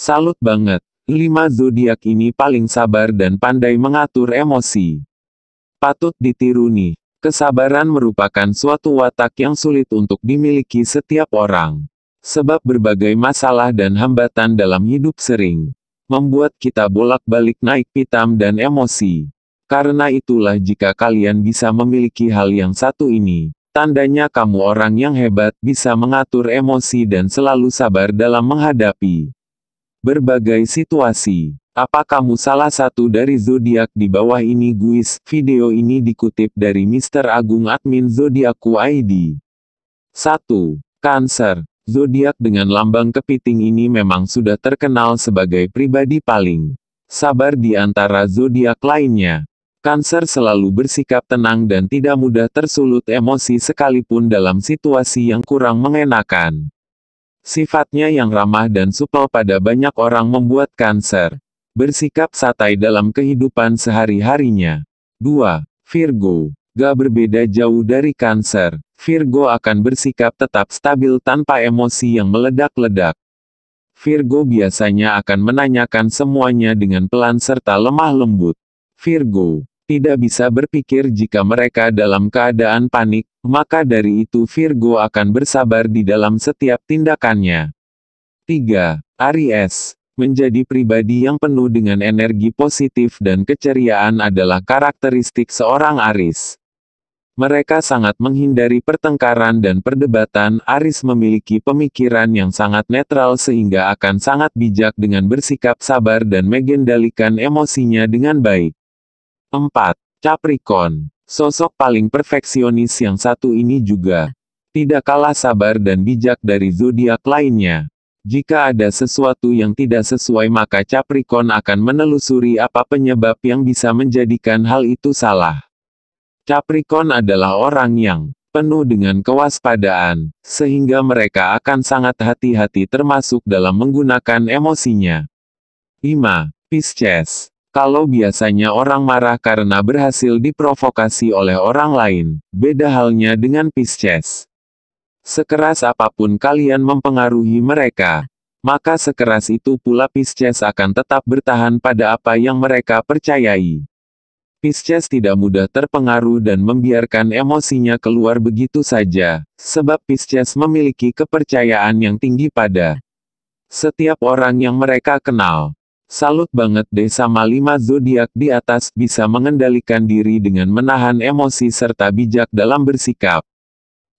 Salut banget. Lima zodiak ini paling sabar dan pandai mengatur emosi. Patut ditiru nih. Kesabaran merupakan suatu watak yang sulit untuk dimiliki setiap orang. Sebab berbagai masalah dan hambatan dalam hidup sering membuat kita bolak-balik naik pitam dan emosi. Karena itulah jika kalian bisa memiliki hal yang satu ini, tandanya kamu orang yang hebat bisa mengatur emosi dan selalu sabar dalam menghadapi Berbagai situasi. Apa kamu salah satu dari zodiak di bawah ini guys? Video ini dikutip dari Mr. Agung admin Zodiaku ID. 1. Cancer. Zodiak dengan lambang kepiting ini memang sudah terkenal sebagai pribadi paling sabar di antara zodiak lainnya. Cancer selalu bersikap tenang dan tidak mudah tersulut emosi sekalipun dalam situasi yang kurang mengenakan. Sifatnya yang ramah dan supel pada banyak orang membuat Cancer Bersikap santai dalam kehidupan sehari-harinya. 2. Virgo. Gak berbeda jauh dari Cancer. Virgo akan bersikap tetap stabil tanpa emosi yang meledak-ledak. Virgo biasanya akan menanyakan semuanya dengan pelan serta lemah lembut. Virgo tidak bisa berpikir jika mereka dalam keadaan panik, maka dari itu Virgo akan bersabar di dalam setiap tindakannya. 3. Aries Menjadi pribadi yang penuh dengan energi positif dan keceriaan adalah karakteristik seorang Aries. Mereka sangat menghindari pertengkaran dan perdebatan. Aris memiliki pemikiran yang sangat netral sehingga akan sangat bijak dengan bersikap sabar dan mengendalikan emosinya dengan baik. 4. Capricorn. Sosok paling perfeksionis yang satu ini juga tidak kalah sabar dan bijak dari zodiak lainnya. Jika ada sesuatu yang tidak sesuai maka Capricorn akan menelusuri apa penyebab yang bisa menjadikan hal itu salah. Capricorn adalah orang yang penuh dengan kewaspadaan, sehingga mereka akan sangat hati-hati termasuk dalam menggunakan emosinya. 5. Pisces kalau biasanya orang marah karena berhasil diprovokasi oleh orang lain, beda halnya dengan Pisces. Sekeras apapun kalian mempengaruhi mereka, maka sekeras itu pula Pisces akan tetap bertahan pada apa yang mereka percayai. Pisces tidak mudah terpengaruh dan membiarkan emosinya keluar begitu saja, sebab Pisces memiliki kepercayaan yang tinggi pada setiap orang yang mereka kenal. Salut banget deh sama 5 zodiak di atas, bisa mengendalikan diri dengan menahan emosi serta bijak dalam bersikap.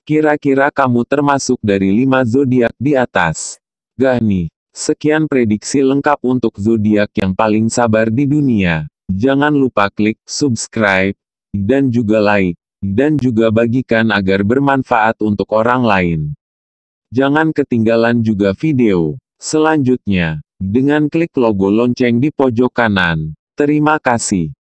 Kira-kira kamu termasuk dari 5 zodiak di atas. Gah nih, sekian prediksi lengkap untuk zodiak yang paling sabar di dunia. Jangan lupa klik subscribe dan juga like dan juga bagikan agar bermanfaat untuk orang lain. Jangan ketinggalan juga video selanjutnya dengan klik logo lonceng di pojok kanan. Terima kasih.